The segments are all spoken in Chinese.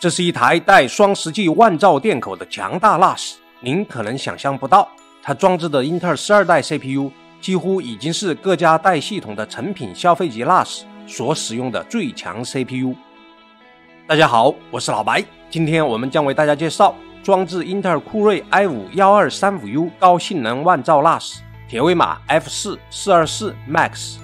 这是一台带双十 G 万兆电口的强大 NAS，您可能想象不到，它装置的英特尔十二代 CPU 几乎已经是各家带系统的成品消费级 NAS 所使用的最强 CPU。大家好，我是老白，今天我们将为大家介绍装置英特尔酷睿 i 五幺二三五 U 高性能万兆 NAS 铁威马 F 四四二四 Max。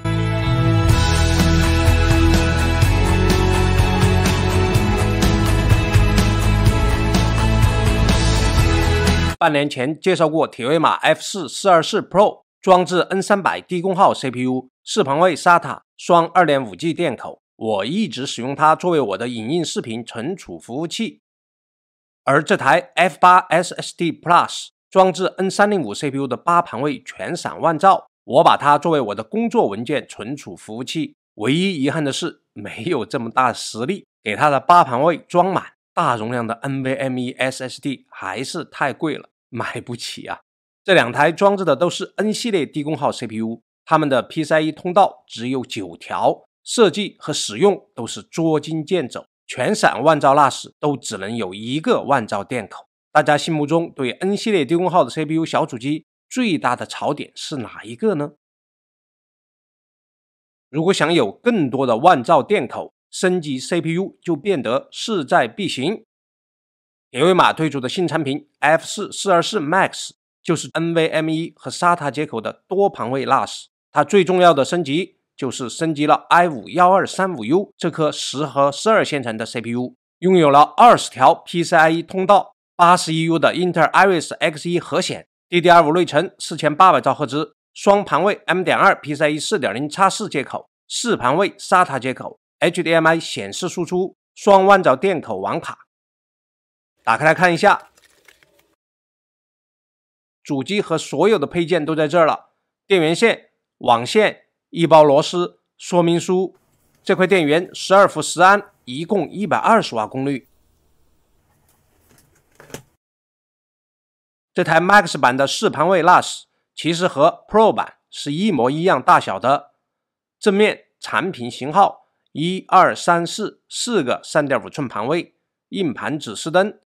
半年前介绍过铁威马 F 四四二四 Pro 装置 N 三百低功耗 CPU 四盘位 SATA 双二点五 G 电口，我一直使用它作为我的影印视频存储服务器。而这台 F 八 SSD Plus 装置 N 三零五 CPU 的八盘位全闪万兆，我把它作为我的工作文件存储服务器。唯一遗憾的是没有这么大的实力给它的八盘位装满。大容量的 NVMe SSD 还是太贵了，买不起啊！这两台装置的都是 N 系列低功耗 CPU，它们的 PCIe 通道只有九条，设计和使用都是捉襟见肘。全闪万兆 NAS 都只能有一个万兆电口。大家心目中对 N 系列低功耗的 CPU 小主机最大的槽点是哪一个呢？如果想有更多的万兆电口，升级 CPU 就变得势在必行。雷威马推出的新产品 F 四四二四 Max 就是 NVMe 和 SATA 接口的多盘位 NAS。它最重要的升级就是升级了 i 五幺二三五 U 这颗十核十二线程的 CPU，拥有了二十条 PCIe 通道，八十一 U 的英特尔 Iris x 一核显，DDR 五内存，四千八百兆赫兹，双盘位 M 点二 PCIe 四点零 X 四接口，四盘位 SATA 接口。HDMI 显示输出双万兆电口网卡，打开来看一下。主机和所有的配件都在这儿了。电源线、网线、一包螺丝、说明书。这块电源十二伏十安，一共一百二十瓦功率。这台 Max 版的四盘位 NAS 其实和 Pro 版是一模一样大小的。正面产品型号。一二三四四个三点五寸盘位硬盘指示灯，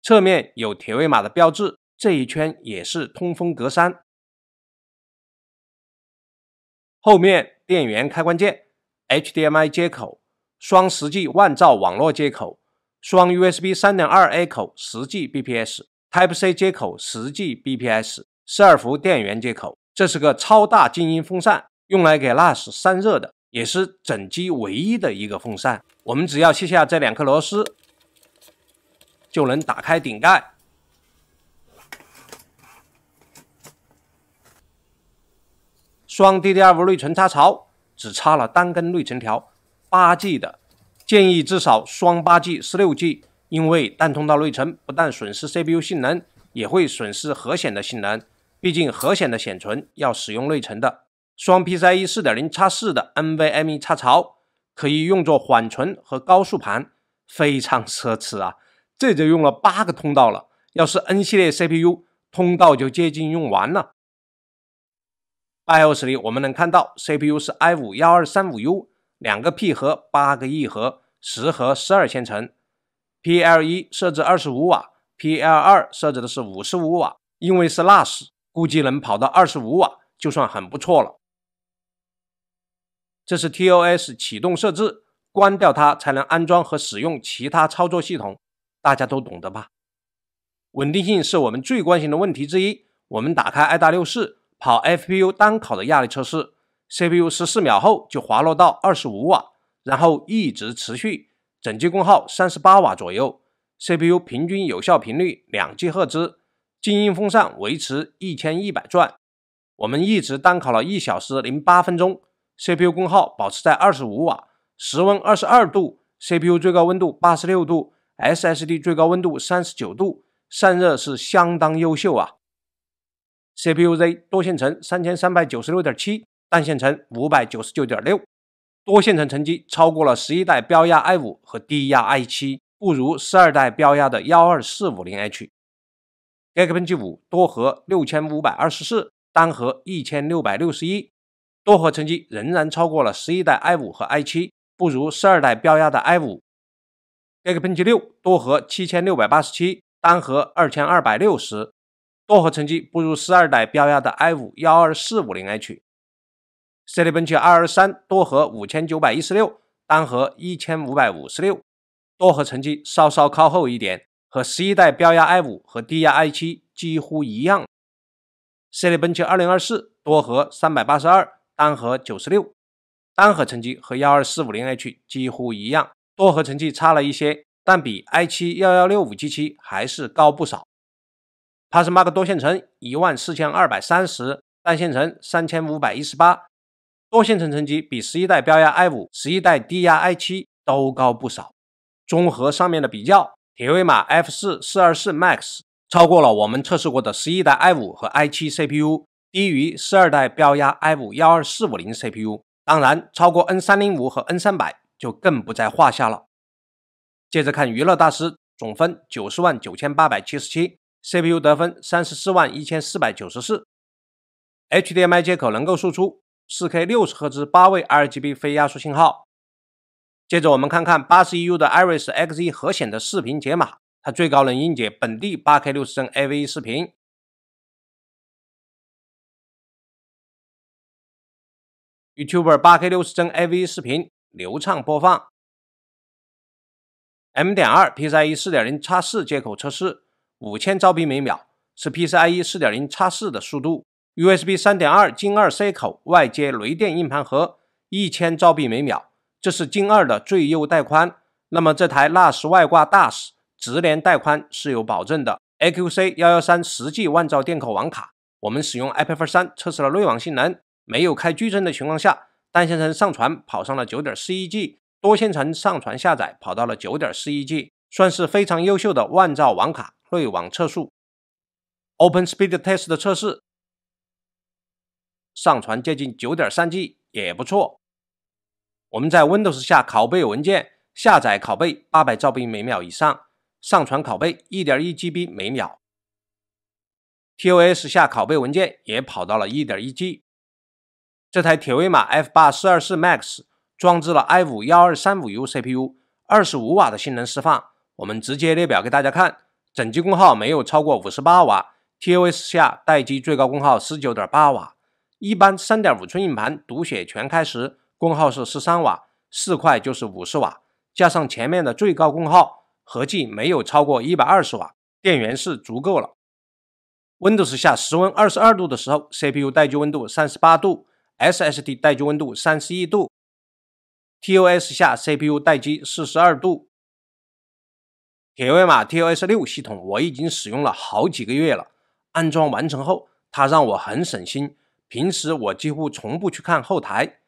侧面有铁位码的标志，这一圈也是通风格栅，后面电源开关键，HDMI 接口，双十 G 万兆网络接口，双 USB 三点二 A 口十 Gbps，Type-C 接口十 Gbps，十二伏电源接口，这是个超大静音风扇，用来给 NAS 散热的。也是整机唯一的一个风扇，我们只要卸下这两颗螺丝，就能打开顶盖。双 DDR5 内存插槽只插了单根内存条，八 G 的，建议至少双八 G、十六 G，因为单通道内存不但损失 CPU 性能，也会损失核显的性能，毕竟核显的显存要使用内存的。双 PCIe 四点零插四的 NVMe 插槽可以用作缓存和高速盘，非常奢侈啊！这就用了八个通道了，要是 N 系列 CPU 通道就接近用完了。BIOS 里我们能看到 CPU 是 i5 幺二三五 U，两个 P 核，八个 E 核，十核十二线程。PL 一设置二十五瓦，PL 二设置的是五十五瓦，因为是 NAS，估计能跑到二十五瓦就算很不错了。这是 TOS 启动设置，关掉它才能安装和使用其他操作系统，大家都懂得吧？稳定性是我们最关心的问题之一。我们打开爱达六四跑 FPU 单考的压力测试，CPU 十四秒后就滑落到二十五瓦，然后一直持续，整机功耗三十八瓦左右，CPU 平均有效频率两 G 赫兹，静音风扇维持一千一百转。我们一直单考了一小时零八分钟。C P U 功耗保持在二十五瓦，室温二十二度，C P U 最高温度八十六度，S S D 最高温度三十九度，散热是相当优秀啊。C P U Z 多线程三千三百九十六点七，单线程五百九十九点六，多线程成绩超过了十一代标压 i 五和低压 i 七，不如十二代标压的幺二四五零 H。G P G 五多核六千五百二十四，单核一千六百六十一。多核成绩仍然超过了十一代 i 五和 i 七，不如十二代标压的 i 五。Geekbench 六多核七千六百八十七，单核二千二百六十，多核成绩不如十二代标压的 i 五幺二四五零 h。Cinebench 二二三多核五千九百一十六，单核一千五百五十六，多核成绩稍稍靠后一点，和十一代标压 i 五和低压 i 七几乎一样。Cinebench 二零二四多核三百八十二。单核九十六，单核成绩和幺二四五零 H 几乎一样，多核成绩差了一些，但比 i 七幺幺六五 G 七还是高不少。PassMark 多线程一万四千二百三十，单线程三千五百一十八，多线程成绩比十一代标压 i 五十一代低压 i 七都高不少。综合上面的比较，铁威马 F 四四二四 Max 超过了我们测试过的十一代 i 五和 i 七 CPU。低于十二代标压 i 五幺二四五零 CPU，当然超过 N 三零五和 N 三百就更不在话下了。接着看娱乐大师，总分九十万九千八百七十七，CPU 得分三十四万一千四百九十四，HDMI 接口能够输出四 K 六十赫兹八位 RGB 非压缩信号。接着我们看看八十一 U 的 i r i s X e 核显的视频解码，它最高能音解本地八 K 六十帧 AV1 视频。YouTube 八 K 六十帧 AV 视频流畅播放。M 点二 PCIe 四点零叉四接口测试，五千兆 b 每秒，是 PCIe 四点零叉四的速度。USB 三点二金二 C 口外接雷电硬盘盒，一千兆 b 每秒，这是金二的最优带宽。那么这台 NAS 外挂 DAS 直连带宽是有保证的。AQC 幺幺三十 G 万兆电口网卡，我们使用 i p a d 三测试了内网性能。没有开矩阵的情况下，单线程上传跑上了九点四一 G，多线程上传下载跑到了九点四一 G，算是非常优秀的万兆网卡内网测速。Open Speed Test 测试，上传接近九点三 G 也不错。我们在 Windows 下拷贝文件下载拷贝八百兆 b 每秒以上，上传拷贝一点一 G B 每秒。TOS 下拷贝文件也跑到了一点一 G。这台铁威马 F 八四二四 Max 装置了 i 五幺二三五 U C P U，二十五瓦的性能释放，我们直接列表给大家看。整机功耗没有超过五十八瓦，T O S 下待机最高功耗十九点八瓦。一般三点五寸硬盘读写全开时功耗是十三瓦，四块就是五十瓦，加上前面的最高功耗，合计没有超过一百二十瓦，电源是足够了。Windows 下室温二十二度的时候，C P U 待机温度三十八度。s s d 待机温度三十一度，TOS 下 CPU 待机四十二度。铁卫码 TOS 六系统我已经使用了好几个月了，安装完成后，它让我很省心。平时我几乎从不去看后台。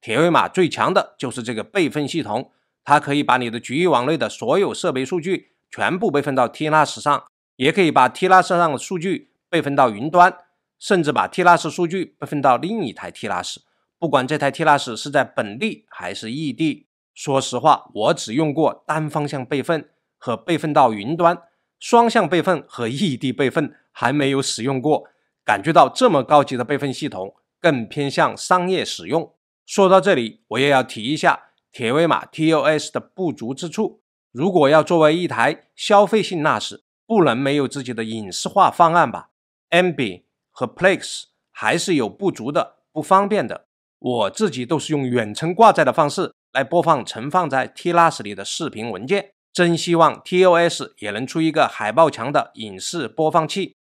铁卫码最强的就是这个备份系统，它可以把你的局域网内的所有设备数据全部备份到 T s 上，也可以把 T s 上的数据备份到云端。甚至把 T l s 数据备份到另一台 T l s 不管这台 T l s 是在本地还是异地。说实话，我只用过单方向备份和备份到云端，双向备份和异地备份还没有使用过。感觉到这么高级的备份系统更偏向商业使用。说到这里，我也要提一下铁威马 TOS 的不足之处。如果要作为一台消费性 NAS，不能没有自己的影视化方案吧？Ambi。和 Plex 还是有不足的、不方便的。我自己都是用远程挂载的方式来播放存放在 t l a s 里的视频文件。真希望 TOS 也能出一个海报墙的影视播放器。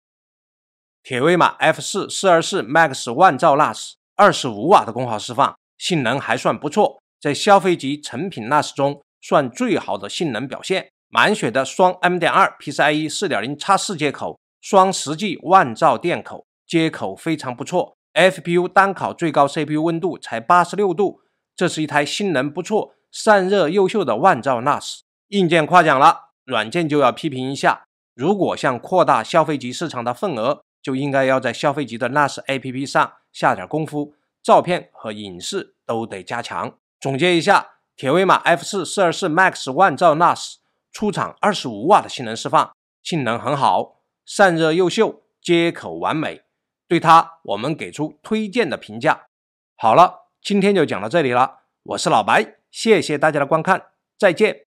铁威马 F 四四二四 Max 万兆 NAS，二十五瓦的功耗释放，性能还算不错，在消费级成品 NAS 中算最好的性能表现。满血的双 M. 点二 PCIe 四点零叉四接口，双十 G 万兆电口。接口非常不错，FPU 单烤最高 CPU 温度才八十六度，这是一台性能不错、散热优秀的万兆 NAS。硬件夸奖了，软件就要批评一下。如果想扩大消费级市场的份额，就应该要在消费级的 NAS APP 上下点功夫，照片和影视都得加强。总结一下，铁威马 F 四四二四 Max 万兆 NAS 出厂二十五瓦的性能释放，性能很好，散热优秀，接口完美。对他我们给出推荐的评价。好了，今天就讲到这里了。我是老白，谢谢大家的观看，再见。